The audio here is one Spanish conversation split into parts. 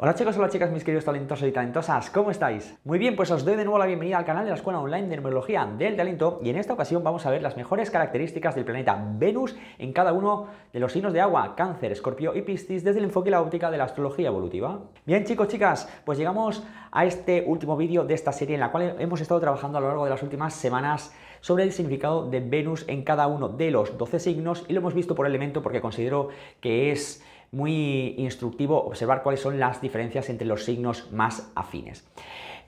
Hola chicos, hola chicas, mis queridos talentosos y talentosas, ¿cómo estáis? Muy bien, pues os doy de nuevo la bienvenida al canal de la Escuela Online de Numerología del Talento y en esta ocasión vamos a ver las mejores características del planeta Venus en cada uno de los signos de agua, Cáncer, Escorpio y Piscis desde el enfoque y la óptica de la astrología evolutiva. Bien chicos, chicas, pues llegamos a este último vídeo de esta serie en la cual hemos estado trabajando a lo largo de las últimas semanas sobre el significado de Venus en cada uno de los 12 signos y lo hemos visto por elemento porque considero que es muy instructivo observar cuáles son las diferencias entre los signos más afines.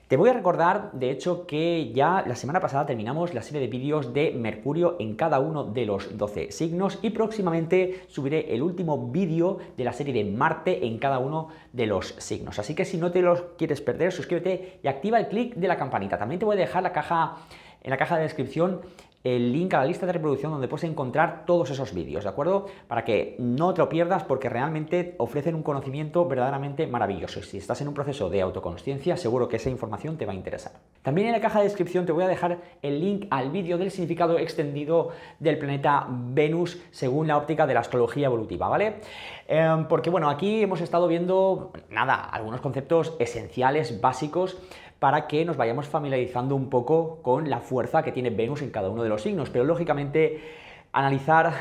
Te voy a recordar, de hecho, que ya la semana pasada terminamos la serie de vídeos de Mercurio en cada uno de los 12 signos y próximamente subiré el último vídeo de la serie de Marte en cada uno de los signos. Así que si no te los quieres perder, suscríbete y activa el clic de la campanita. También te voy a dejar la caja, en la caja de descripción el link a la lista de reproducción donde puedes encontrar todos esos vídeos, ¿de acuerdo? Para que no te lo pierdas porque realmente ofrecen un conocimiento verdaderamente maravilloso. Y si estás en un proceso de autoconsciencia, seguro que esa información te va a interesar. También en la caja de descripción te voy a dejar el link al vídeo del significado extendido del planeta Venus según la óptica de la astrología evolutiva, ¿vale? Em, porque bueno, aquí hemos estado viendo, nada, algunos conceptos esenciales, básicos, para que nos vayamos familiarizando un poco con la fuerza que tiene Venus en cada uno de los signos. Pero lógicamente analizar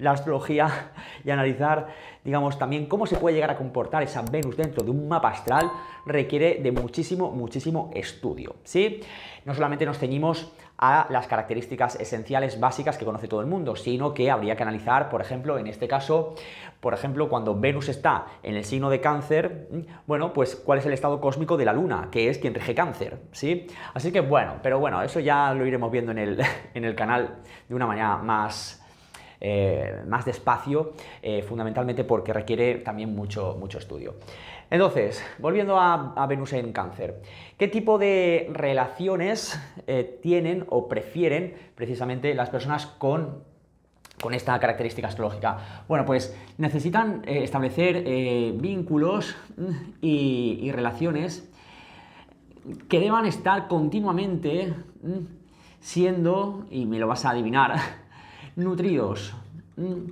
la astrología y analizar, digamos, también cómo se puede llegar a comportar esa Venus dentro de un mapa astral requiere de muchísimo, muchísimo estudio, ¿sí? No solamente nos ceñimos a las características esenciales básicas que conoce todo el mundo, sino que habría que analizar, por ejemplo, en este caso, por ejemplo, cuando Venus está en el signo de cáncer, bueno, pues cuál es el estado cósmico de la Luna, que es quien rige cáncer, ¿sí? Así que bueno, pero bueno, eso ya lo iremos viendo en el, en el canal de una manera más eh, más despacio, eh, fundamentalmente porque requiere también mucho, mucho estudio. Entonces, volviendo a, Venus en cáncer, ¿qué tipo de relaciones eh, tienen o prefieren precisamente las personas con con esta característica astrológica? Bueno, pues necesitan establecer vínculos mm, y, y, relaciones que deban estar continuamente mm, siendo, y me lo vas a adivinar, nutridos mm,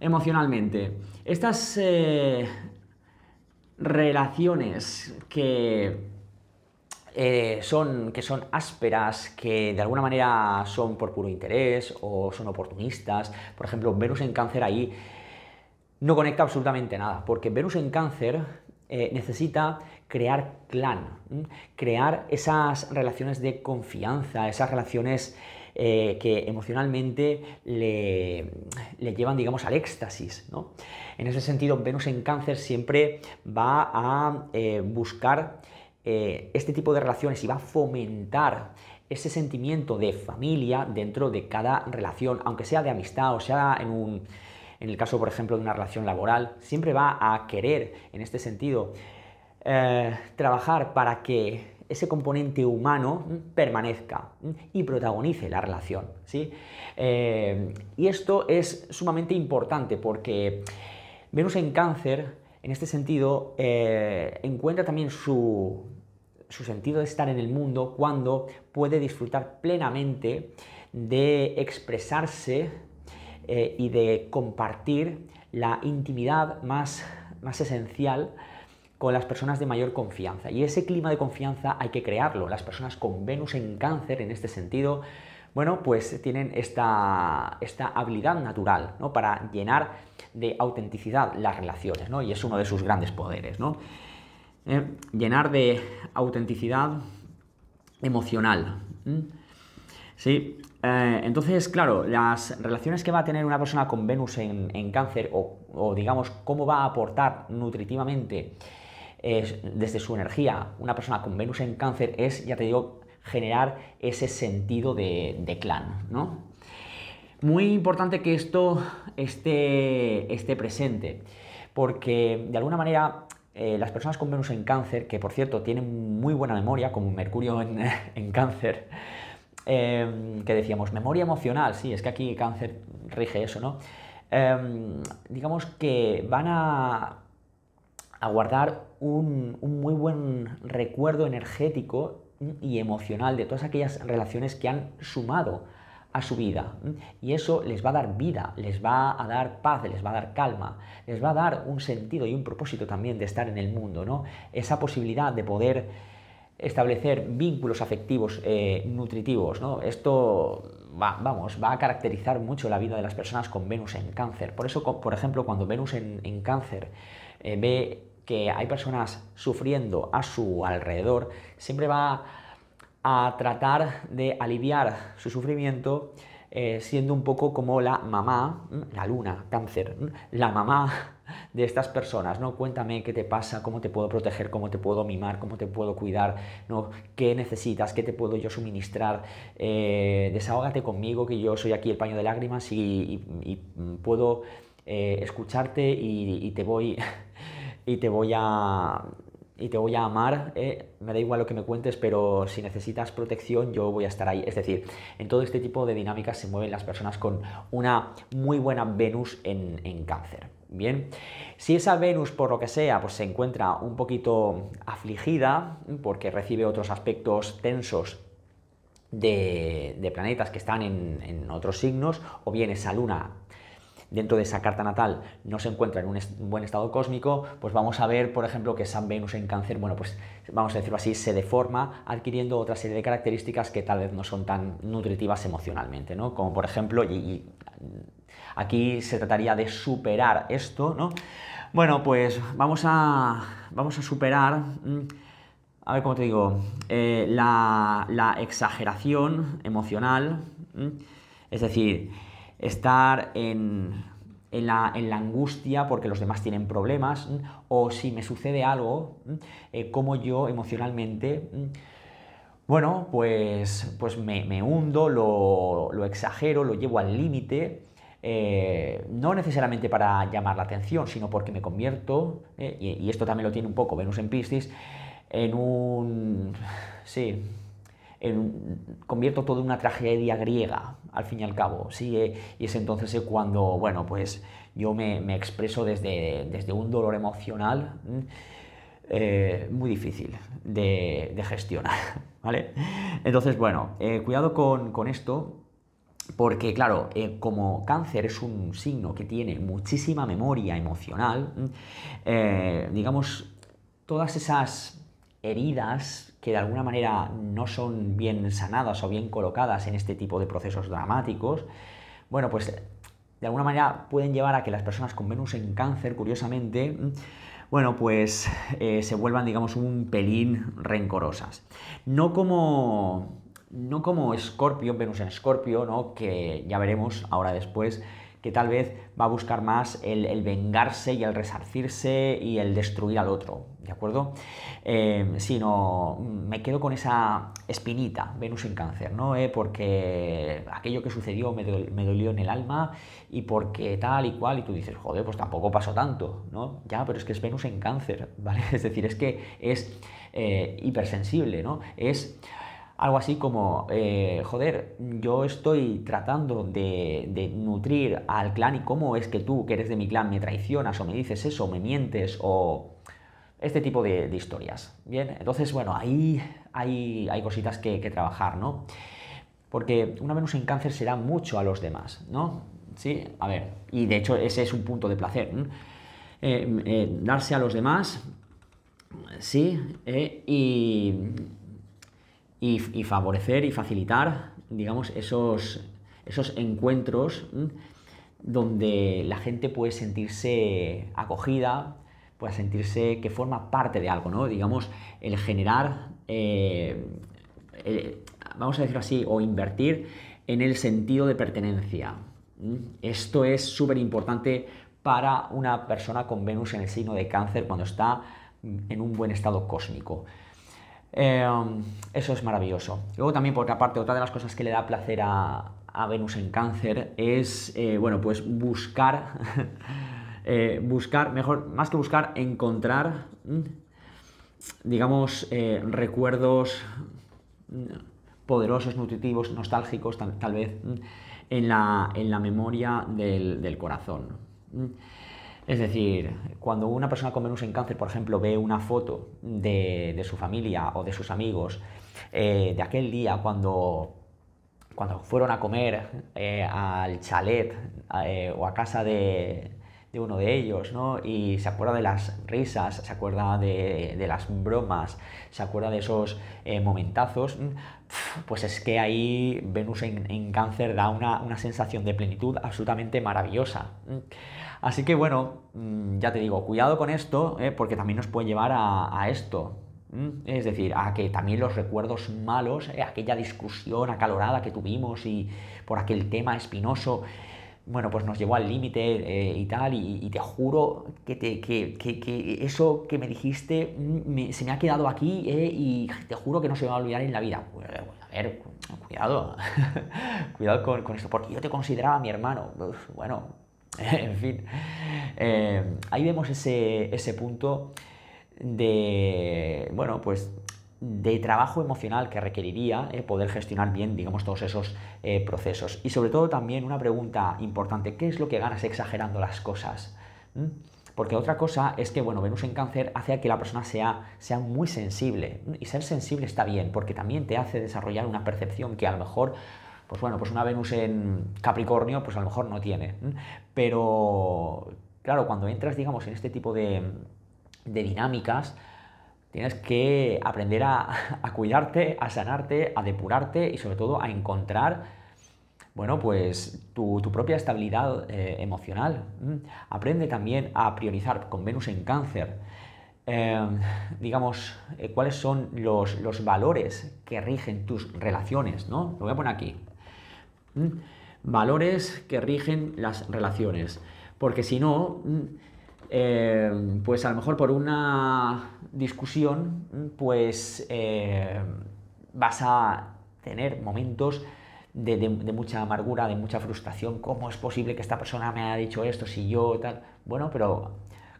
emocionalmente. Estas eh, relaciones que eh, son, que son ásperas, que de alguna manera son por puro interés o son oportunistas. Por ejemplo, Venus en cáncer ahí no conecta absolutamente nada, porque Venus en cáncer eh, necesita crear clan, mm, crear esas relaciones de confianza, esas relaciones eh, que emocionalmente le, llevan, digamos, al éxtasis. En ese sentido, Venus en cáncer siempre va a eh, buscar eh, este tipo de relaciones y va a fomentar ese sentimiento de familia dentro de cada relación, aunque sea de amistad o sea en un... En el caso, por ejemplo, de una relación laboral, siempre va a querer, en este sentido, trabajar para que ese componente humano permanezca y protagonice la relación. Eh, y esto es sumamente importante porque Venus en cáncer, en este sentido, eh, encuentra también su, sentido de estar en el mundo cuando puede disfrutar plenamente de expresarse eh, y de compartir la intimidad más, más esencial con las personas de mayor confianza. Y ese clima de confianza hay que crearlo. Las personas con Venus en cáncer, en este sentido, bueno, pues tienen esta, esta habilidad natural para llenar de autenticidad las relaciones, ¿no? Y es uno de sus grandes poderes, ¿no? Eh, llenar de autenticidad emocional. Sí, eh, entonces, claro, las relaciones que va a tener una persona con Venus en, cáncer o, digamos, cómo va a aportar nutritivamente desde su energía. Una persona con Venus en cáncer es, ya te digo, generar ese sentido de, clan, ¿no? Muy importante que esto esté, esté presente, porque de alguna manera eh, las personas con Venus en cáncer, que por cierto tienen muy buena memoria, como Mercurio en, cáncer, em, que decíamos, memoria emocional, sí, es que aquí cáncer rige eso, ¿no? Em, digamos que van a a guardar un, muy buen recuerdo energético y emocional de todas aquellas relaciones que han sumado a su vida. Y eso les va a dar vida, les va a dar paz, les va a dar calma, les va a dar un sentido y un propósito también de estar en el mundo, ¿no? Esa posibilidad de poder establecer vínculos afectivos eh, nutritivos, ¿no? Esto va, vamos, va a caracterizar mucho la vida de las personas con Venus en cáncer. Por eso, por ejemplo, cuando Venus en cáncer eh, ve que hay personas sufriendo a su alrededor, siempre va a tratar de aliviar su sufrimiento eh, siendo un poco como la mamá, la luna, cáncer, la mamá de estas personas, ¿no? Cuéntame qué te pasa, cómo te puedo proteger, cómo te puedo mimar, cómo te puedo cuidar, ¿no? ¿Qué necesitas? ¿Qué te puedo yo suministrar? Eh, desahógate conmigo, que yo soy aquí el paño de lágrimas y, puedo escucharte y te voy y te voy a, y te voy a amar, eh, me da igual lo que me cuentes, pero si necesitas protección yo voy a estar ahí. Es decir, en todo este tipo de dinámicas se mueven las personas con una muy buena Venus en, cáncer. Bien, si esa Venus por lo que sea pues se encuentra un poquito afligida porque recibe otros aspectos tensos de, de planetas que están en, en otros signos o bien esa luna dentro de esa carta natal no se encuentra en un, buen estado cósmico, pues vamos a ver, por ejemplo, que San Venus en cáncer, bueno, pues vamos a decirlo así, se deforma adquiriendo otra serie de características que tal vez no son tan nutritivas emocionalmente, ¿no? Como por ejemplo, y, aquí se trataría de superar esto, ¿no? Bueno, pues vamos a, vamos a superar... Mm, a ver cómo te digo, eh, la, la, exageración emocional, mm, es decir, estar en, la, angustia porque los demás tienen problemas, o si me sucede algo, eh, como yo emocionalmente, bueno, pues, pues me, hundo, lo, exagero, lo llevo al límite. Eh, no necesariamente para llamar la atención, sino porque me convierto, ¿eh? y, y esto también lo tiene un poco Venus en Piscis, en un... sí, convierto todo en una tragedia griega, al fin y al cabo, ¿sí? y es entonces eh, cuando, bueno, pues yo me, expreso desde, desde, un dolor emocional mm, eh, muy difícil de, gestionar, ¿vale? Entonces, bueno, eh, cuidado con, esto, porque claro, como cáncer es un signo que tiene muchísima memoria emocional, mm, digamos, todas esas heridas que de alguna manera no son bien sanadas o bien colocadas en este tipo de procesos dramáticos, bueno, pues de alguna manera pueden llevar a que las personas con Venus en cáncer, curiosamente, bueno, pues eh, se vuelvan, digamos, un pelín rencorosas. No como, no como Scorpio, Venus en Escorpio, ¿no? que ya veremos ahora después que tal vez va a buscar más el, vengarse y el resarcirse y el destruir al otro, ¿de acuerdo? Si em, sino me quedo con esa espinita, Venus en cáncer, ¿no? Eh, porque aquello que sucedió me, dolió en el alma y porque tal y cual, y tú dices, joder, pues tampoco pasó tanto, ¿no? Ya, pero es que es Venus en cáncer, ¿vale? Es decir, es que es eh, hipersensible, ¿no? Es algo así como, eh, joder, yo estoy tratando de, nutrir al clan y cómo es que tú, que eres de mi clan, me traicionas o me dices eso, me mientes o este tipo de, historias. Bien, entonces, bueno, ahí hay, hay cositas que, que, trabajar, ¿no? Porque una Venus en cáncer se da mucho a los demás, ¿no? Sí, a ver, y de hecho ese es un punto de placer. Eh, eh, darse a los demás, sí, y y, favorecer y facilitar, digamos, esos, encuentros donde la gente puede sentirse acogida, puede sentirse que forma parte de algo, ¿no? Digamos, el generar, eh, vamos a decirlo así, o invertir en el sentido de pertenencia. Esto es súper importante para una persona con Venus en el signo de cáncer cuando está en un buen estado cósmico. Em, eso es maravilloso. Luego también, por otra parte, otra de las cosas que le da placer a, Venus en cáncer es, eh, bueno, pues buscar, eh, buscar, mejor, más que buscar, encontrar, mm, digamos, eh, recuerdos mm, poderosos, nutritivos, nostálgicos, tal, vez, mm, en la, memoria del, del corazón. Es decir, cuando una persona con menus en cáncer, por ejemplo, ve una foto de, su familia o de sus amigos eh, de aquel día cuando, cuando fueron a comer eh, al chalet eh, o a casa de, uno de ellos, ¿no? Y se acuerda de las risas, se acuerda de, las bromas, se acuerda de esos eh, momentazos, mm, pues es que ahí Venus en, cáncer da una, sensación de plenitud absolutamente maravillosa. Mm. Así que bueno, mm, ya te digo, cuidado con esto, eh, porque también nos puede llevar a, a esto. Es decir, a que también los recuerdos malos, eh, aquella discusión acalorada que tuvimos y por aquel tema espinoso, bueno, pues nos llevó al límite eh, y tal, y, te juro que, te, que, que, que eso que me dijiste mm, se me ha quedado aquí eh, y te juro que no se va a olvidar en la vida. Pues, eh, pues, a ver, cuidado, cuidado con, con, esto, porque yo te consideraba mi hermano. bueno, en fin, ahí vemos ese, ese punto de, bueno, pues de trabajo emocional que requeriría eh, poder gestionar bien, digamos, todos esos eh, procesos. Y sobre todo también una pregunta importante, ¿qué es lo que ganas exagerando las cosas? ¿Mm? Porque otra cosa es que, bueno, Venus en cáncer hace a que la persona sea, muy sensible. Y ser sensible está bien, porque también te hace desarrollar una percepción que a lo mejor pues bueno, pues una Venus en Capricornio, pues a lo mejor no tiene. Pero, claro, cuando entras, digamos, en este tipo de dinámicas, Tienes que aprender a, cuidarte, a sanarte, a depurarte y sobre todo a encontrar bueno, pues tu, propia estabilidad eh, emocional. Aprende también a priorizar con Venus en cáncer. Em, digamos, eh, cuáles son los, los, valores que rigen tus relaciones, ¿no? Lo voy a poner aquí. Valores que rigen las relaciones. Porque si no, Em, pues a lo mejor por una discusión, pues em, vas a tener momentos de, mucha amargura, de mucha frustración. ¿Cómo es posible que esta persona me haya dicho esto? Si yo tal. Bueno, pero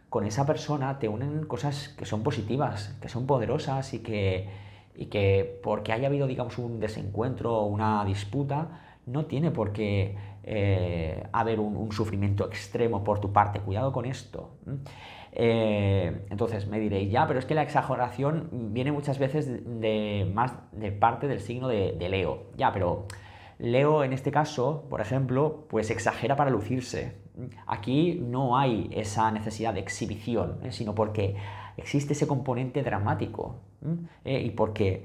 con esa persona te unen cosas que son positivas, que son poderosas y que, porque haya habido, digamos, un desencuentro o una disputa, no tiene por qué eh, haber un, sufrimiento extremo por tu parte. Cuidado con esto. Eh, entonces me diréis, ya, pero es que la exageración viene muchas veces de, más de parte del signo de, Leo. Ya, pero Leo en este caso, por ejemplo, pues exagera para lucirse. Aquí no hay esa necesidad de exhibición, ¿eh? sino porque existe ese componente dramático y porque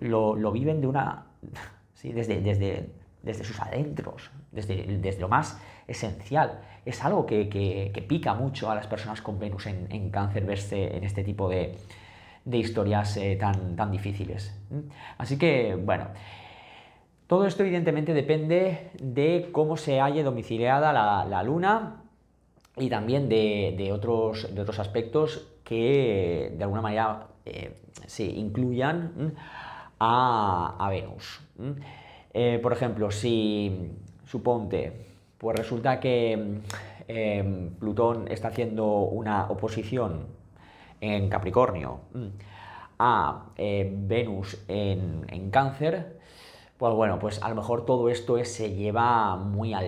lo, viven de una... Sí, desde, desde desde sus adentros, desde, desde lo más esencial. Es algo que, pica mucho a las personas con Venus en, cáncer verse en este tipo de, historias eh, tan, tan difíciles. ¿Mm? Así que, bueno, todo esto evidentemente depende de cómo se halle domiciliada la, luna y también de, otros, de otros aspectos que de alguna manera eh, se incluyan a, a Venus. Eh, por ejemplo, si suponte, pues resulta que em, Plutón está haciendo una oposición en Capricornio mm, a eh, Venus en, Cáncer, pues bueno, pues a lo mejor todo esto se lleva muy al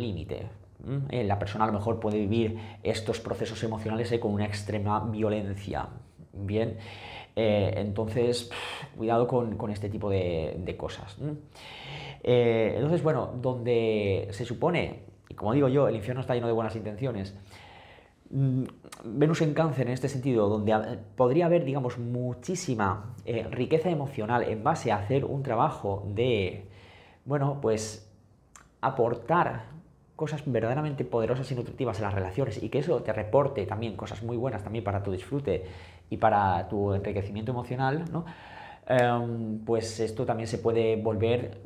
límite. Mm. Eh, la persona a lo mejor puede vivir estos procesos emocionales con una extrema violencia. Bien, entonces, cuidado con, este tipo de, de cosas. Mm. Eh, entonces, bueno, donde se supone, y como digo yo, el infierno está lleno de buenas intenciones, mm, Venus en cáncer en este sentido, donde podría haber, digamos, muchísima eh, riqueza emocional en base a hacer un trabajo de, bueno, pues aportar cosas verdaderamente poderosas y nutritivas a las relaciones y que eso te reporte también cosas muy buenas también para tu disfrute y para tu enriquecimiento emocional, ¿no? Em, pues esto también se puede volver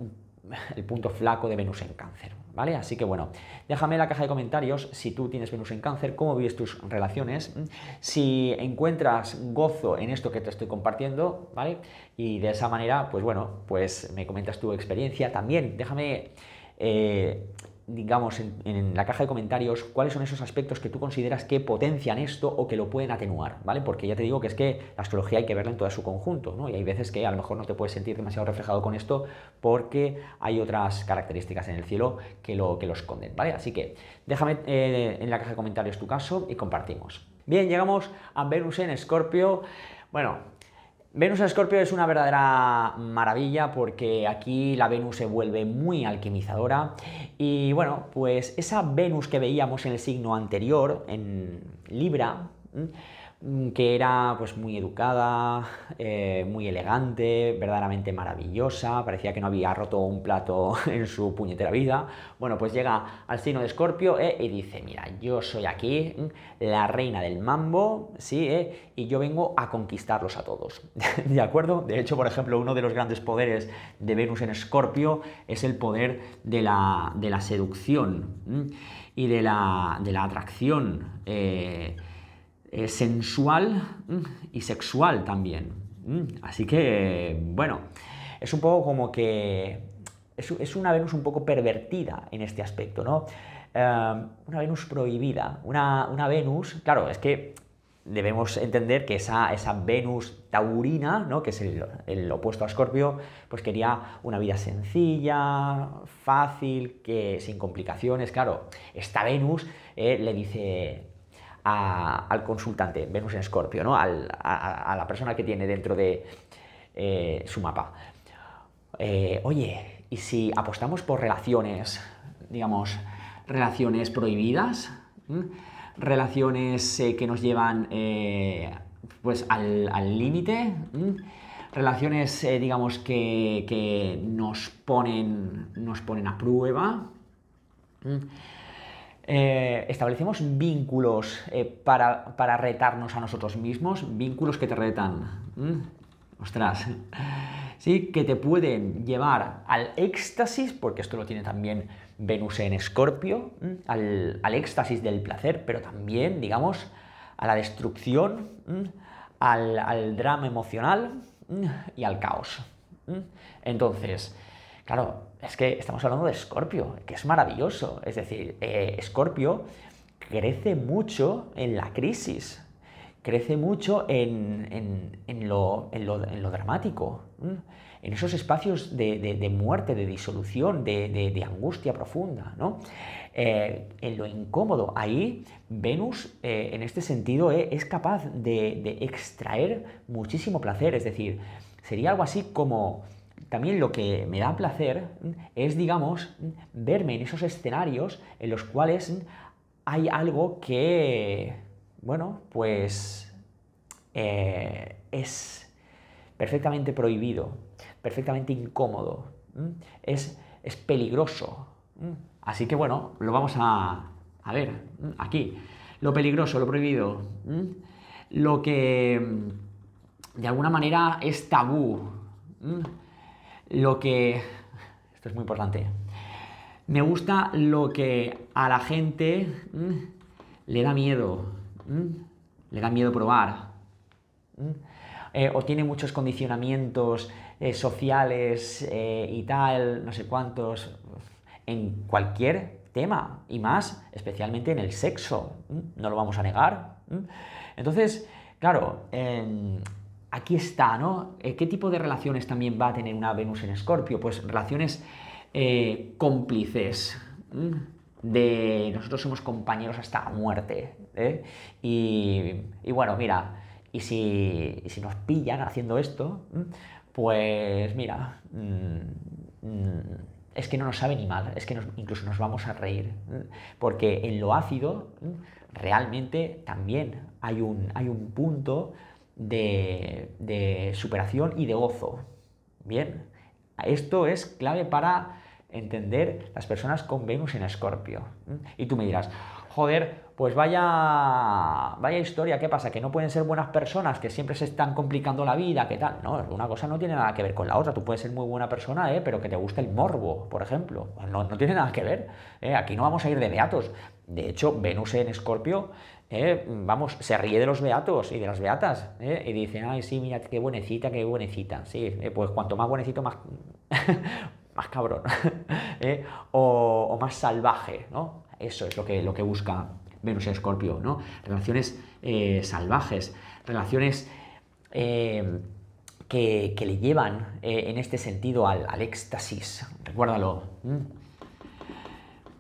el punto flaco de Venus en cáncer. ¿Vale? Así que bueno, déjame en la caja de comentarios si tú tienes Venus en cáncer, cómo vives tus relaciones, si encuentras gozo en esto que te estoy compartiendo, ¿vale? Y de esa manera, pues bueno, pues me comentas tu experiencia. También déjame eh, digamos, en, la caja de comentarios cuáles son esos aspectos que tú consideras que potencian esto o que lo pueden atenuar, ¿vale? Porque ya te digo que es que la astrología hay que verla en todo su conjunto, ¿no? Y hay veces que a lo mejor no te puedes sentir demasiado reflejado con esto porque hay otras características en el cielo que lo, que lo esconden, ¿vale? Así que déjame eh, en la caja de comentarios tu caso y compartimos. Bien, llegamos a Venus en Escorpio. Bueno, Venus en Escorpio es una verdadera maravilla porque aquí la Venus se vuelve muy alquimizadora y bueno, pues esa Venus que veíamos en el signo anterior, en Libra, Mm, que era pues muy educada, eh, muy elegante, verdaderamente maravillosa, parecía que no había roto un plato en su puñetera vida. Bueno, pues llega al signo de Escorpio eh, y dice, mira, yo soy aquí mm, la reina del mambo, sí, eh, y yo vengo a conquistarlos a todos, ¿de acuerdo? De hecho, por ejemplo, uno de los grandes poderes de Venus en Escorpio es el poder de la, de la seducción mm, y de la, de la atracción. Eh, sensual y sexual también. Así que, bueno, es un poco como que es, una Venus un poco pervertida en este aspecto, ¿no? Em, una Venus prohibida, una, Venus, claro, es que debemos entender que esa, esa Venus taurina, ¿no? que es el, opuesto a Escorpio, pues quería una vida sencilla, fácil, que sin complicaciones. Claro, esta Venus eh, le dice, al consultante, Venus en Escorpio, a, la persona que tiene dentro de eh, su mapa. Eh, oye, ¿y si apostamos por relaciones, digamos, relaciones prohibidas? Relaciones eh, que nos llevan pues al límite. Relaciones, digamos, que, nos, ponen, nos ponen a prueba. Eh, establecemos vínculos eh, para, retarnos a nosotros mismos, vínculos que te retan. Ostras. Sí, que te pueden llevar al éxtasis, porque esto lo tiene también Venus en Escorpio, al, éxtasis del placer, pero también, digamos, a la destrucción, al, al, drama emocional y al caos. Entonces, claro, es que estamos hablando de Escorpio, que es maravilloso. Es decir, Escorpio eh, crece mucho en la crisis, crece mucho en, en, lo, dramático, en esos espacios de, muerte, de disolución, de, angustia profunda, ¿no? Eh, en lo incómodo. Ahí Venus, eh, en este sentido, es capaz de, extraer muchísimo placer, es decir, sería algo así como también lo que me da placer es, digamos, verme en esos escenarios en los cuales hay algo que, bueno, pues eh, es perfectamente prohibido, perfectamente incómodo, es, peligroso. Así que bueno, lo vamos a, a ver aquí. Lo peligroso, lo prohibido, lo que de alguna manera es tabú lo que... Esto es muy importante. Me gusta lo que a la gente le da miedo. Le da miedo probar. Eh, o tiene muchos condicionamientos eh, sociales eh, y tal, no sé cuántos, en cualquier tema, y más especialmente en el sexo, no lo vamos a negar. Entonces, claro, em, aquí está, ¿no? Eh, ¿Qué tipo de relaciones también va a tener una Venus en Escorpio? Pues relaciones eh, cómplices. De nosotros somos compañeros hasta la muerte. ¿eh? Y, bueno, mira, y si, nos pillan haciendo esto, pues mira, mm, mm, es que no nos sabe ni mal, es que incluso nos vamos a reír. Porque en lo ácido realmente también hay un, hay un punto de, superación y de gozo. Bien, esto es clave para entender las personas con Venus en Escorpio. Y tú me dirás, joder, pues vaya, vaya historia, ¿qué pasa? Que no pueden ser buenas personas, que siempre se están complicando la vida, ¿qué tal? No, una cosa no tiene nada que ver con la otra. Tú puedes ser muy buena persona, ¿eh? pero que te guste el morbo, por ejemplo. No, tiene nada que ver. ¿eh? Aquí no vamos a ir de beatos. De hecho, Venus en Escorpio ¿eh? vamos, se ríe de los beatos y de las beatas, ¿eh? y dice, ay, sí, mira, qué buenecita, qué buenecita, sí, eh, pues cuanto más buenecito, más, más cabrón, o, más salvaje, ¿no? Eso es lo que, lo que busca Venus y Escorpio, ¿no? Relaciones salvajes, relaciones que, le llevan en este sentido al, al éxtasis, recuérdalo.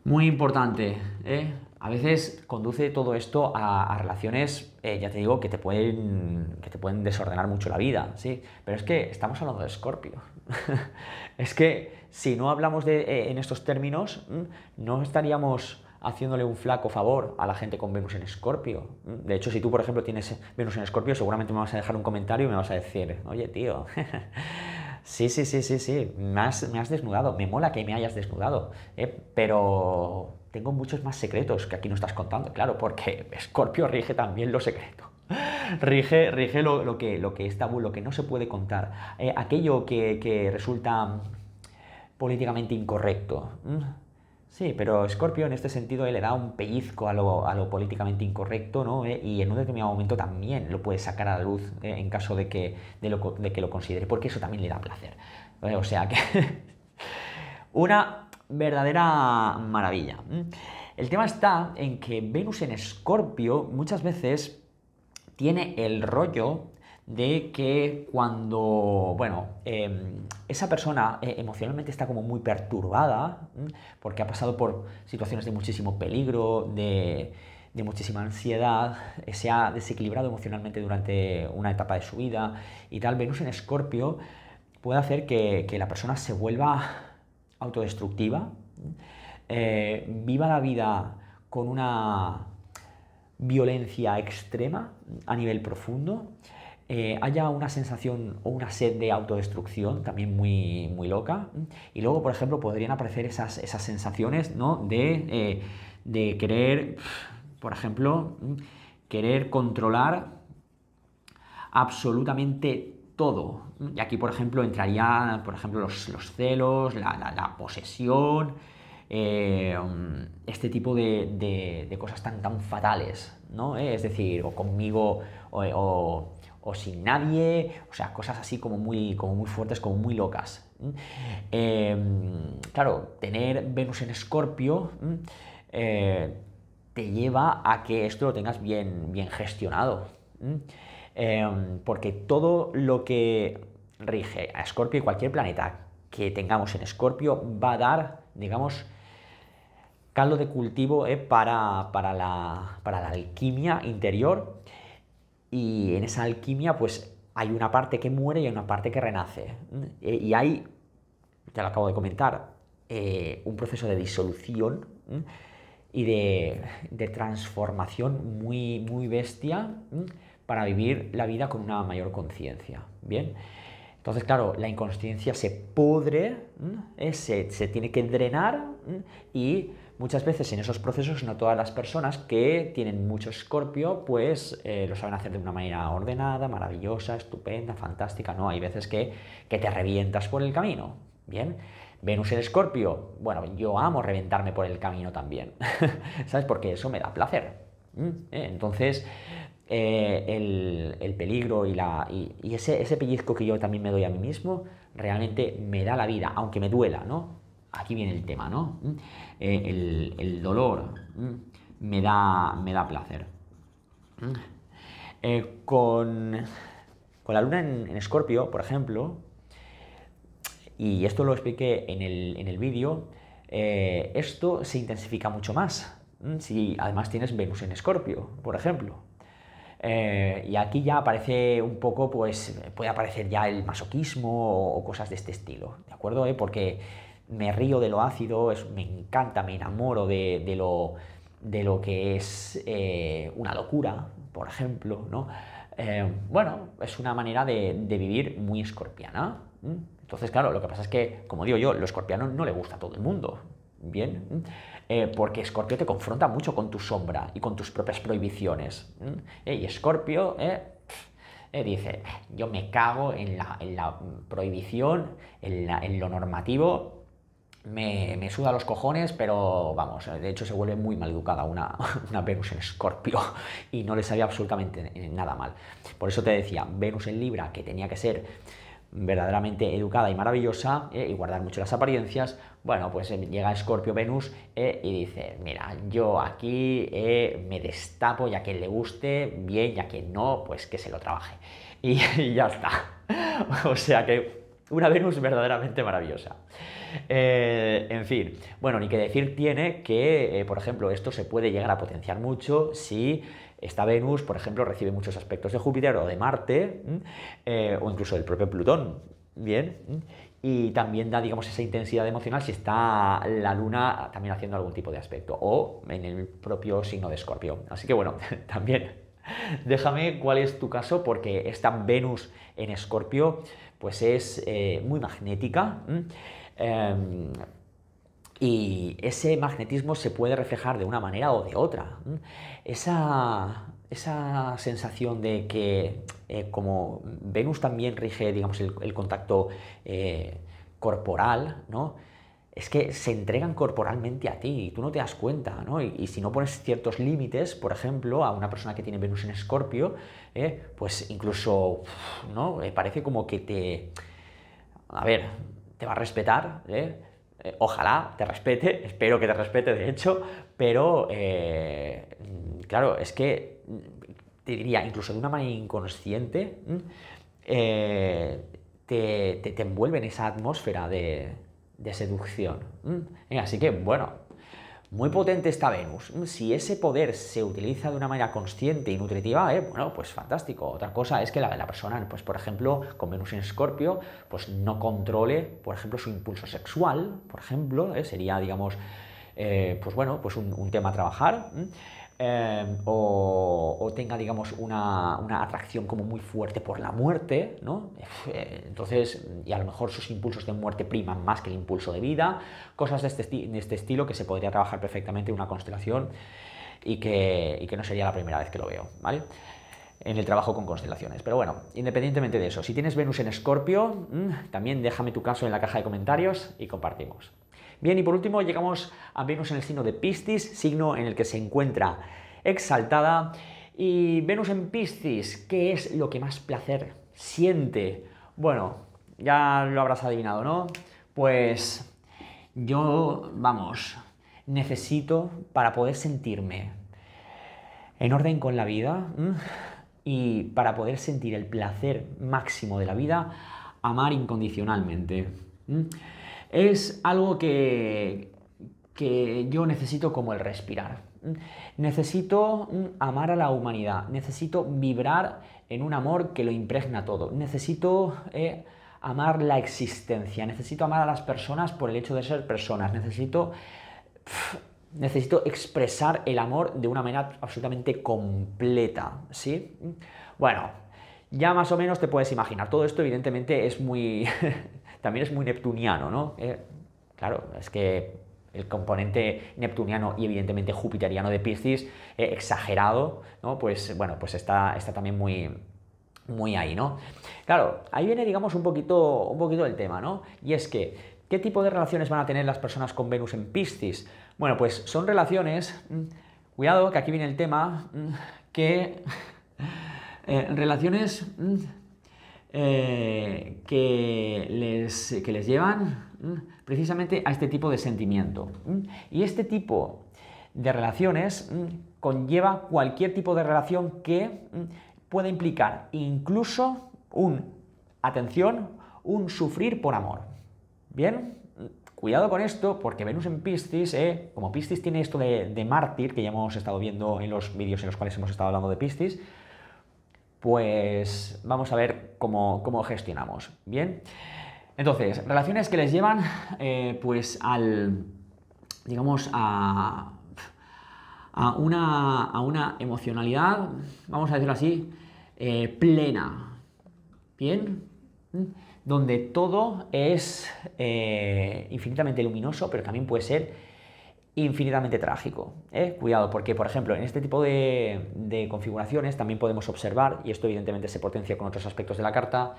Muy importante, ¿eh? A veces conduce todo esto a, relaciones, eh, ya te digo, que te, pueden, te pueden desordenar mucho la vida, ¿sí? Pero es que estamos hablando de Escorpio. es que si no hablamos de, eh, en estos términos, no estaríamos haciéndole un flaco favor a la gente con Venus en Escorpio. De hecho, si tú, por ejemplo, tienes Venus en Escorpio, seguramente me vas a dejar un comentario y me vas a decir, oye, tío. Sí, sí, sí, sí, sí. Me has, desnudado. Me mola que me hayas desnudado. ¿eh? pero, tengo muchos más secretos que aquí no estás contando, claro, porque Scorpio rige también lo secreto. Rige, rige lo, que, lo que es tabú, lo que no se puede contar, eh, aquello que, resulta mm, políticamente incorrecto. Mm. Sí, pero Scorpio en este sentido eh, le da un pellizco a lo, políticamente incorrecto, ¿no? Eh, y en un determinado momento también lo puede sacar a la luz en caso de que, de que lo considere, porque eso también le da placer. O sea que... una verdadera maravilla. El tema está en que Venus en Escorpio muchas veces tiene el rollo de que cuando, bueno, em, esa persona eh, emocionalmente está como muy perturbada, porque ha pasado por situaciones de muchísimo peligro, de, muchísima ansiedad, eh, se ha desequilibrado emocionalmente durante una etapa de su vida y tal, Venus en Escorpio puede hacer que, que la persona se vuelva autodestructiva, eh, viva la vida con una violencia extrema a nivel profundo, eh, haya una sensación o una sed de autodestrucción también muy, muy loca. Y luego, por ejemplo, podrían aparecer esas, sensaciones de, eh, de querer, por ejemplo, querer controlar absolutamente todo. Y aquí, por ejemplo, entraría, por ejemplo, los, celos, la, posesión, eh, este tipo de, cosas tan, tan fatales, ¿no? es decir, o conmigo o, sin nadie, o sea, cosas así como muy, como muy fuertes, como muy locas. Eh, claro, tener Venus en Escorpio eh, te lleva a que esto lo tengas bien, bien gestionado. Em, porque todo lo que rige a Escorpio y cualquier planeta que tengamos en Escorpio va a dar, digamos, caldo de cultivo eh, para, la, alquimia interior. Y en esa alquimia, pues hay una parte que muere y una parte que renace. y hay, ya lo acabo de comentar, eh, un proceso de disolución eh, y de, de transformación muy, muy bestia para vivir la vida con una mayor conciencia. Bien. Entonces, claro, la inconsciencia se pudre, eh, se, tiene que drenar y muchas veces en esos procesos no todas las personas que tienen mucho escorpio pues eh, lo saben hacer de una manera ordenada, maravillosa, estupenda, fantástica, no, hay veces que, que te revientas por el camino, ¿bien? Venus el escorpio, bueno, yo amo reventarme por el camino también, ¿sabes? Porque eso me da placer. Eh, entonces, eh, el, peligro y, ese, pellizco que yo también me doy a mí mismo realmente me da la vida, aunque me duela, ¿no? Aquí viene el tema, ¿no? Mm. Eh, el, dolor mm, me da, placer. Mm. Eh, con, la luna en Escorpio, por ejemplo, y esto lo expliqué en el, vídeo, esto se intensifica mucho más. Si además tienes Venus en Escorpio, por ejemplo. Eh, y aquí ya aparece un poco, pues puede aparecer ya el masoquismo o, cosas de este estilo, ¿de acuerdo? Eh, porque me río de lo ácido, es, me encanta, me enamoro de, lo, de lo, que es eh, una locura, por ejemplo, ¿no? bueno, es una manera de, de vivir muy escorpiana. Entonces, claro, lo que pasa es que, como digo yo, lo escorpiano no le gusta a todo el mundo. Bien. Eh, porque Escorpio te confronta mucho con tu sombra y con tus propias prohibiciones. Eh, y Escorpio eh, dice, yo me cago en la, prohibición, en, lo normativo. Me, suda los cojones, pero vamos, de hecho se vuelve muy maleducada una, una Venus en Escorpio y no le sabía absolutamente nada mal. Por eso te decía, Venus en Libra, que tenía que ser verdaderamente educada y maravillosa eh, y guardar mucho las apariencias, bueno, pues eh, llega Escorpio Venus eh, y dice, mira, yo aquí me destapo ya que le guste, bien, ya que no, pues que se lo trabaje. Y, ya está. o sea que una Venus verdaderamente maravillosa. en fin, bueno, ni que decir tiene que, por ejemplo, esto se puede llegar a potenciar mucho si esta Venus, por ejemplo, recibe muchos aspectos de Júpiter o de Marte, eh, o incluso del propio Plutón. Bien, y también da, digamos, esa intensidad emocional si está la luna también haciendo algún tipo de aspecto o en el propio signo de escorpio. Así que bueno, también déjame cuál es tu caso porque esta Venus en escorpio pues es eh, muy magnética. Y ese magnetismo se puede reflejar de una manera o de otra. Esa, sensación de que, eh, como Venus también rige, digamos, el, contacto eh, corporal, ¿no? Es que se entregan corporalmente a ti y tú no te das cuenta, ¿no? Y, si no pones ciertos límites, por ejemplo, a una persona que tiene Venus en Escorpio, eh, pues incluso, ¿no? parece como que te... A ver, te va a respetar, eh, ojalá te respete, espero que te respete de hecho, pero eh, claro, es que mm, te diría, incluso de una manera inconsciente, mm, eh, te, te, envuelve en esa atmósfera de, de seducción. Mm. Así que bueno, muy potente está Venus. Si ese poder se utiliza de una manera consciente y nutritiva, eh, bueno, pues fantástico. Otra cosa es que la, la persona, pues por ejemplo, con Venus en Escorpio, pues no controle, por ejemplo, su impulso sexual, por ejemplo, eh, sería, digamos, eh, pues bueno, pues un tema a trabajar. Em, o, tenga, digamos, una, atracción como muy fuerte por la muerte, ¿no? Eh, entonces, y a lo mejor sus impulsos de muerte priman más que el impulso de vida, cosas de este, este estilo que se podría trabajar perfectamente en una constelación y que, que no sería la primera vez que lo veo, ¿vale? en el trabajo con constelaciones. Pero bueno, independientemente de eso, si tienes Venus en Escorpio, mm, también déjame tu caso en la caja de comentarios y compartimos. Bien, y por último llegamos a Venus en el signo de Piscis, signo en el que se encuentra exaltada. Y Venus en Piscis, ¿qué es lo que más placer siente? Bueno, ya lo habrás adivinado, ¿no? Pues yo, vamos, necesito para poder sentirme en orden con la vida y para poder sentir el placer máximo de la vida, amar incondicionalmente es algo que, que yo necesito como el respirar. Necesito mm, amar a la humanidad, necesito vibrar en un amor que lo impregna todo, necesito eh, amar la existencia, necesito amar a las personas por el hecho de ser personas, necesito, necesito expresar el amor de una manera absolutamente completa, ¿sí? Bueno, ya más o menos te puedes imaginar, todo esto evidentemente es muy... también es muy neptuniano, ¿no? Eh, claro, es que el componente neptuniano y evidentemente jupiteriano de Piscis, eh, exagerado, ¿no? Pues bueno, pues está, está también muy, muy ahí, ¿no? Claro, ahí viene, digamos, un poquito, un poquito el tema, ¿no? Y es que, ¿qué tipo de relaciones van a tener las personas con Venus en Piscis? Bueno, pues son relaciones, mm, cuidado, que aquí viene el tema, mm, que eh, relaciones mm, eh, que, les, llevan precisamente a este tipo de sentimiento. Y este tipo de relaciones conlleva cualquier tipo de relación que pueda implicar incluso un, atención, un sufrir por amor. ¿Bien? Cuidado con esto, porque Venus en Piscis, eh, como Piscis tiene esto de, de, mártir, que ya hemos estado viendo en los vídeos en los cuales hemos estado hablando de Piscis, pues vamos a ver cómo, cómo gestionamos. Bien. Entonces, relaciones que les llevan eh, pues al, digamos, a, a, una, a, una, emocionalidad, vamos a decirlo así, eh, plena. Bien. Donde todo es eh, infinitamente luminoso, pero también puede ser infinitamente trágico. ¿eh? Cuidado, porque por ejemplo, en este tipo de, configuraciones también podemos observar, y esto evidentemente se potencia con otros aspectos de la carta,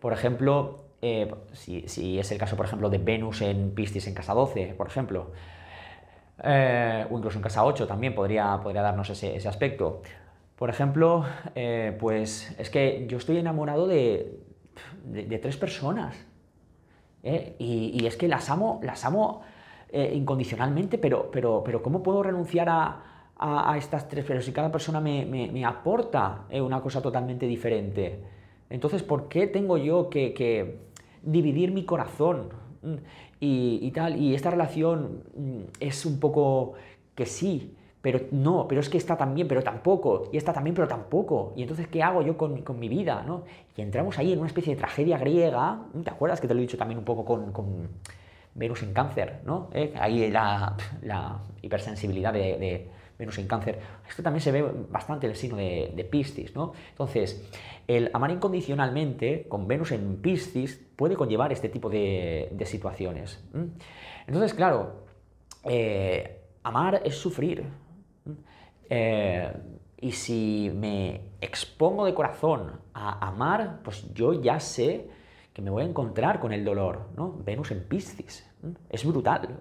por ejemplo, eh, si, es el caso, por ejemplo, de Venus en Piscis en casa 12, por ejemplo, eh, o incluso en casa 8 también podría, podría darnos ese, aspecto. Por ejemplo, pues es que yo estoy enamorado de, tres personas, y, y es que las amo, las amo eh, incondicionalmente, pero, pero, pero ¿cómo puedo renunciar a, estas tres? Pero si cada persona me, aporta eh, una cosa totalmente diferente. Entonces, ¿por qué tengo yo que, dividir mi corazón mm, y, tal? Y esta relación mm, es un poco que sí, pero no, pero es que está también, pero tampoco, y está también, pero tampoco. Y entonces, ¿qué hago yo con, mi vida? ¿no? Y entramos ahí en una especie de tragedia griega, ¿te acuerdas que te lo he dicho también un poco con Venus en cáncer, ¿no? Eh, ahí la, hipersensibilidad de, Venus en cáncer. Esto también se ve bastante en el signo de, Piscis, ¿no? Entonces, el amar incondicionalmente con Venus en Piscis puede conllevar este tipo de, situaciones. Entonces, claro, eh, amar es sufrir. Eh, y si me expongo de corazón a amar, pues yo ya sé me voy a encontrar con el dolor, ¿no? Venus en Piscis, es brutal.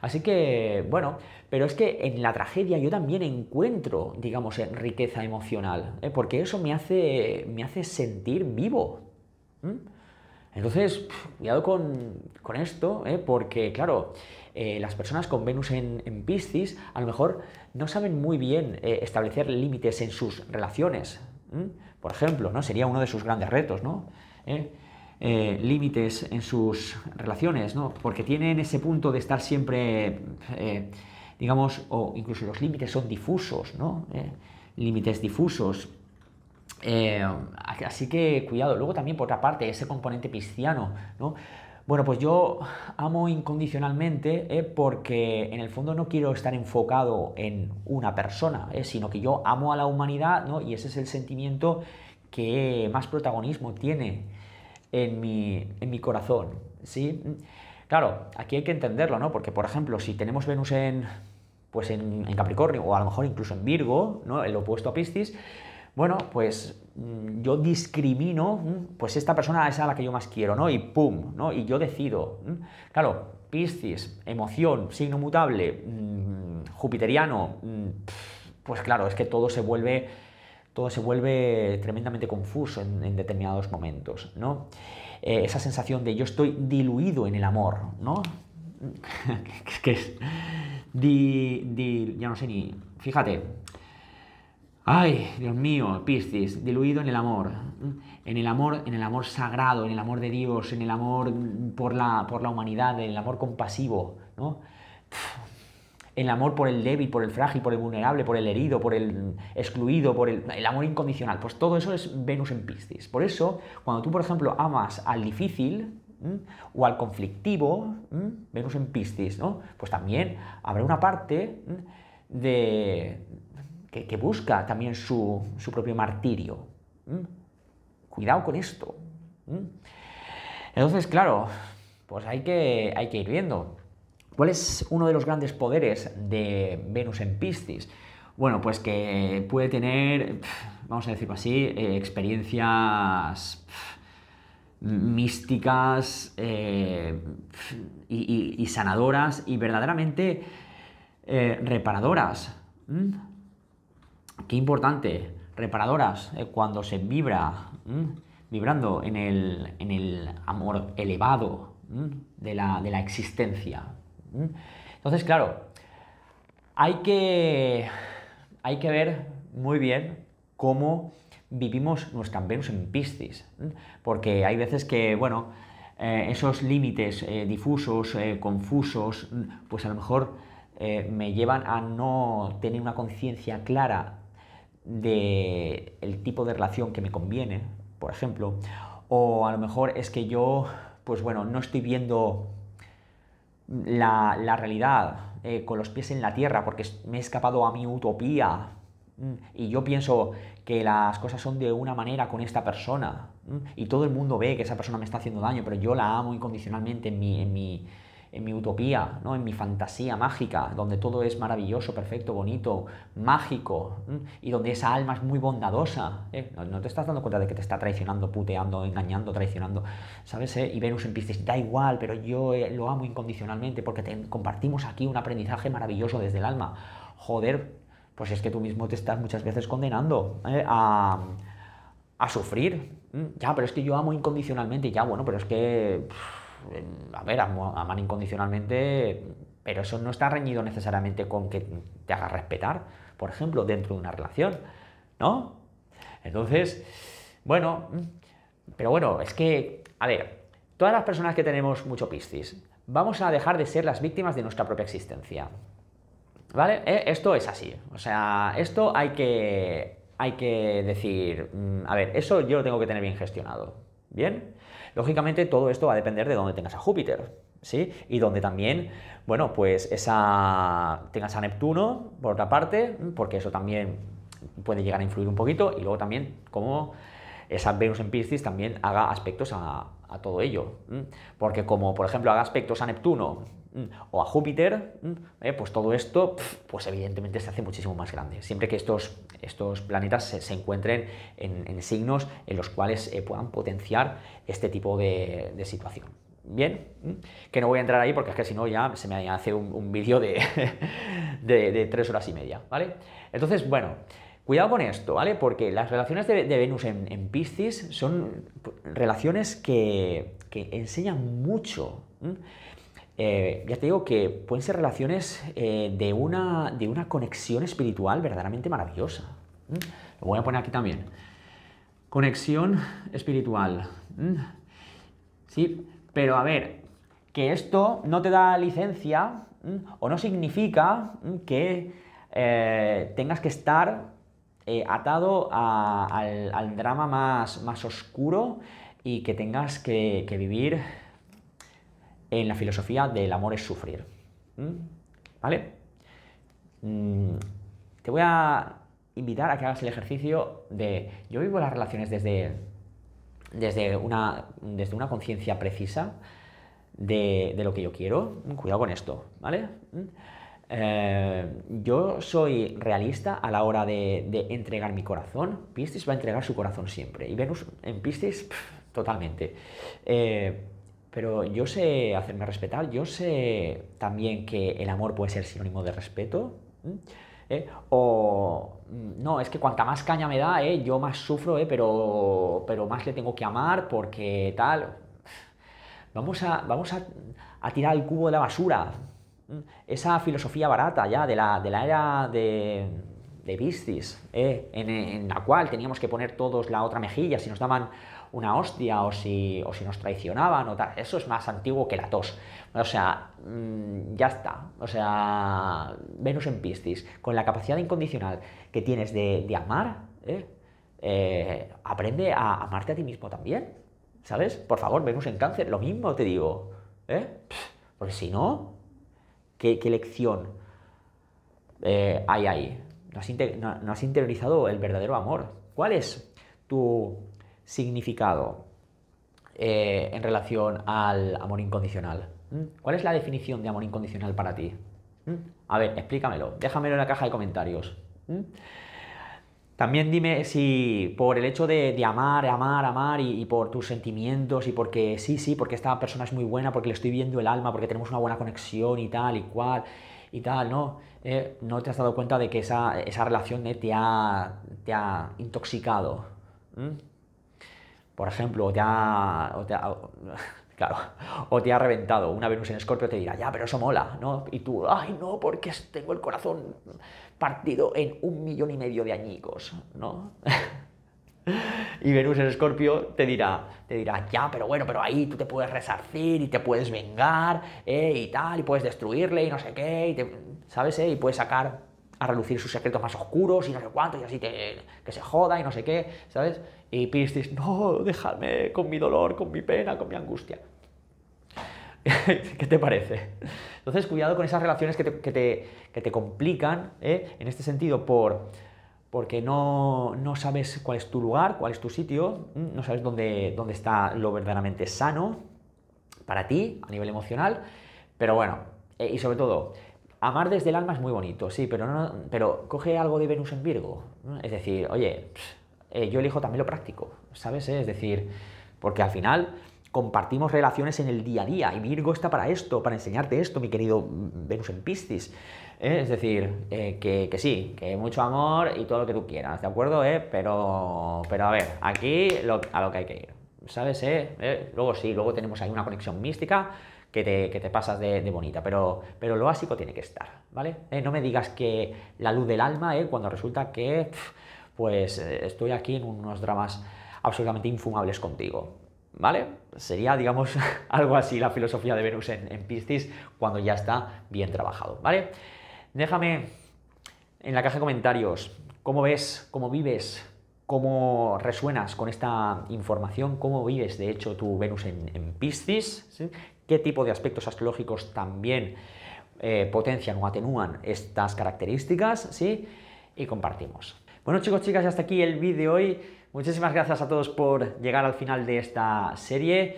Así que, bueno, pero es que en la tragedia yo también encuentro, digamos, eh, riqueza emocional, ¿eh? porque eso me hace, me hace sentir vivo. Entonces, cuidado con, con esto, ¿eh? porque, claro, las personas con Venus en, Piscis a lo mejor no saben muy bien establecer límites en sus relaciones. Por ejemplo, ¿no? sería uno de sus grandes retos, ¿no? Eh, límites en sus relaciones, porque tienen ese punto de estar siempre, eh, digamos, o incluso los límites son difusos, eh, límites difusos. así que cuidado. Luego también, por otra parte, ese componente pisciano, ¿no? Bueno, pues yo amo incondicionalmente porque en el fondo no quiero estar enfocado en una persona, sino que yo amo a la humanidad y ese es el sentimiento que más protagonismo tiene en mi, corazón, ¿sí? Claro, aquí hay que entenderlo, ¿no? Porque, por ejemplo, si tenemos Venus en, pues en, Capricornio o a lo mejor incluso en Virgo, ¿no? El opuesto a Piscis, bueno, pues mm, yo discrimino, mm, pues esta persona es a la que yo más quiero, ¿no? Y pum, ¿no? Y yo decido. Claro, Piscis, emoción, signo mutable, mm, jupiteriano, pues claro, es que todo se vuelve todo se vuelve tremendamente confuso en, determinados momentos, ¿no? Eh, esa sensación de yo estoy diluido en el amor, ¿no? que es... Di, di, ya no sé ni... Fíjate. Ay, Dios mío, Piscis, diluido en el amor. En el amor, en el amor sagrado, en el amor de Dios, en el amor por la, por la humanidad, en el amor compasivo, ¿no? el amor por el débil, por el frágil, por el vulnerable, por el herido, por el excluido, por el, el, amor incondicional. Pues todo eso es Venus en Piscis. Por eso, cuando tú, por ejemplo, amas al difícil o al conflictivo, Venus en Piscis, ¿no? Pues también habrá una parte de que, busca también su, propio martirio. Cuidado con esto. Entonces, claro, pues hay que, hay que ir viendo. ¿Cuál es uno de los grandes poderes de Venus en Piscis? Bueno, pues que puede tener, vamos a decirlo así, eh, experiencias místicas eh, y, sanadoras y verdaderamente eh, reparadoras. ¿Mm? Qué importante, reparadoras, cuando se vibra, ¿Mm? vibrando en el, amor elevado ¿Mm? de la, de la existencia. Entonces, claro, hay que, hay que ver muy bien cómo vivimos nuestra Venus en Piscis, porque hay veces que, bueno, eh, esos límites eh, difusos, eh, confusos, pues a lo mejor me llevan a no tener una conciencia clara del el tipo de relación que me conviene, por ejemplo, o a lo mejor es que yo, pues bueno, no estoy viendo la, realidad, eh, con los pies en la tierra, porque me he escapado a mi utopía. Mm, y yo pienso que las cosas son de una manera con esta persona. Mm, y todo el mundo ve que esa persona me está haciendo daño, pero yo la amo incondicionalmente en mi, en mi en mi utopía, ¿no? en mi fantasía mágica, donde todo es maravilloso, perfecto, bonito, mágico, y donde esa alma es muy bondadosa. ¿eh? No, te estás dando cuenta de que te está traicionando, puteando, engañando, traicionando. ¿Sabes? ¿Eh? Y Venus en Pisces da igual, pero yo eh, lo amo incondicionalmente porque te compartimos aquí un aprendizaje maravilloso desde el alma. Joder, pues es que tú mismo te estás muchas veces condenando a, a, sufrir. Ya, pero es que yo amo incondicionalmente, ya, bueno, pero es que a ver, amar incondicionalmente, pero eso no está reñido necesariamente con que te haga respetar, por ejemplo, dentro de una relación, ¿no? Entonces, bueno, mm, pero bueno, es que, a ver, todas las personas que tenemos mucho piscis, vamos a dejar de ser las víctimas de nuestra propia existencia. ¿Vale? Eh, esto es así. O sea, esto hay que, hay que decir, mm, a ver, eso yo lo tengo que tener bien gestionado. ¿Bien? Lógicamente todo esto va a depender de dónde tengas a Júpiter, ¿sí? Y donde también, bueno, pues esa, tengas a Neptuno, por otra parte, porque eso también puede llegar a influir un poquito, y luego también cómo esa Venus en Piscis también haga aspectos a, a todo ello. Porque como, por ejemplo, haga aspectos a Neptuno, o a Júpiter, ¿eh? pues todo esto, pues evidentemente se hace muchísimo más grande. Siempre que estos, estos planetas se, encuentren en, signos en los cuales eh, puedan potenciar este tipo de, situación. Bien, ¿Mm? que no voy a entrar ahí porque es que si no ya se me hace un, vídeo de, tres horas y media, ¿vale? Entonces, bueno, cuidado con esto, ¿vale? Porque las relaciones de, Venus en, Piscis son relaciones que, enseñan mucho. Eh, ya te digo que pueden ser relaciones eh, de, una, de una conexión espiritual verdaderamente maravillosa. ¿Mm? Lo voy a poner aquí también. Conexión espiritual. ¿Mm? Sí, pero a ver, que esto no te da licencia ¿Mm? o no significa que eh, tengas que estar atado al, drama más, oscuro y que tengas que vivir en la filosofía del amor es sufrir. ¿Mm? ¿Vale? Mm, te voy a invitar a que hagas el ejercicio de... Yo vivo las relaciones desde, desde una, desde una conciencia precisa de, lo que yo quiero. Cuidado con esto, ¿vale? ¿Mm? Eh, yo soy realista a la hora de, entregar mi corazón. Piscis va a entregar su corazón siempre. Y Venus en Piscis, totalmente. Eh, pero yo sé hacerme respetar, yo sé también que el amor puede ser sinónimo de respeto. ¿Eh? O mm, no, es que cuanta más caña me da, ¿eh? yo más sufro, ¿eh? pero, pero más le tengo que amar porque tal. Vamos a, vamos a, tirar el cubo de la basura. Esa filosofía barata ya de la, de era de, de en la cual teníamos que poner todos la otra mejilla si nos daban una hostia o si, o si nos traicionaban o tal. Eso es más antiguo que la tos. O sea, mm, ya está. O sea, Venus en Piscis, con la capacidad incondicional que tienes de, amar, ¿eh? Eh, aprende a amarte a ti mismo también. ¿Sabes? Por favor, Venus en Cáncer, lo mismo te digo. ¿eh? Porque si no, ¿qué, lección eh, hay ahí? no has interiorizado el verdadero amor. ¿Cuál es tu significado eh, en relación al amor incondicional. ¿Cuál es la definición de amor incondicional para ti? A ver, explícamelo, déjamelo en la caja de comentarios. También dime si por el hecho de, amar, amar, amar y, por tus sentimientos y porque sí, sí, porque esta persona es muy buena, porque le estoy viendo el alma, porque tenemos una buena conexión y tal y cual y tal, ¿no? Eh, no te has dado cuenta de que esa, esa relación eh, te, ha, te, ha, intoxicado por ejemplo, o te ha, Claro, o te ha reventado una Venus en Escorpio, te dirá, ya, pero eso mola, ¿no? Y tú, ay, no, porque tengo el corazón partido en un millón y medio de añicos, ¿no? y Venus en Escorpio te dirá, te dirá, ya, pero bueno, pero ahí tú te puedes resarcir y te puedes vengar, ¿eh? Y tal, y puedes destruirle y no sé qué, y te, ¿sabes? Eh? Y puedes sacar a relucir sus secretos más oscuros y no sé cuánto, y así te, que se joda y no sé qué, ¿sabes? Y Piscis, no, déjame con mi dolor, con mi pena, con mi angustia. ¿Qué te parece? Entonces, cuidado con esas relaciones que te, que te, complican, ¿eh? en este sentido, por, porque no, sabes cuál es tu lugar, cuál es tu sitio, no sabes dónde, dónde está lo verdaderamente sano para ti a nivel emocional, pero bueno, eh, y sobre todo, amar desde el alma es muy bonito, sí, pero, no, pero coge algo de Venus en Virgo, es decir, oye... Eh, yo elijo también lo práctico, ¿sabes? Es decir, porque al final compartimos relaciones en el día a día y Virgo está para esto, para enseñarte esto, mi querido Venus en Piscis. ¿eh? Es decir, eh, que, sí, que mucho amor y todo lo que tú quieras, ¿de acuerdo? Pero, pero a ver, aquí a lo que hay que ir. ¿Sabes? Luego sí, luego tenemos ahí una conexión mística que te, que pasas de, bonita, pero, pero lo básico tiene que estar, ¿vale? no me digas que la luz del alma, eh, cuando resulta que pues eh, estoy aquí en unos dramas absolutamente infumables contigo. ¿Vale? Sería, digamos, algo así la filosofía de Venus en, Piscis cuando ya está bien trabajado. ¿Vale? Déjame en la caja de comentarios cómo ves, cómo vives, cómo resuenas con esta información, cómo vives, de hecho, tu Venus en, Piscis, ¿sí? qué tipo de aspectos astrológicos también eh, potencian o atenúan estas características, ¿sí? Y compartimos. Bueno chicos, chicas, hasta aquí el vídeo de hoy. Muchísimas gracias a todos por llegar al final de esta serie.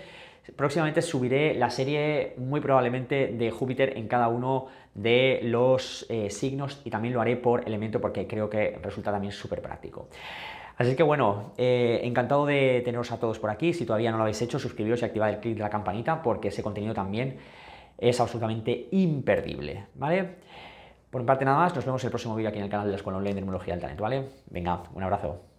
Próximamente subiré la serie muy probablemente de Júpiter en cada uno de los eh, signos y también lo haré por elemento porque creo que resulta también súper práctico. Así que bueno, eh, encantado de teneros a todos por aquí. Si todavía no lo habéis hecho, suscribiros y activad el clic de la campanita porque ese contenido también es absolutamente imperdible, ¿vale? Por mi parte nada más, nos vemos el próximo vídeo aquí en el canal de la Escuela Online de Hormonología del Talento, ¿vale? Venga, un abrazo.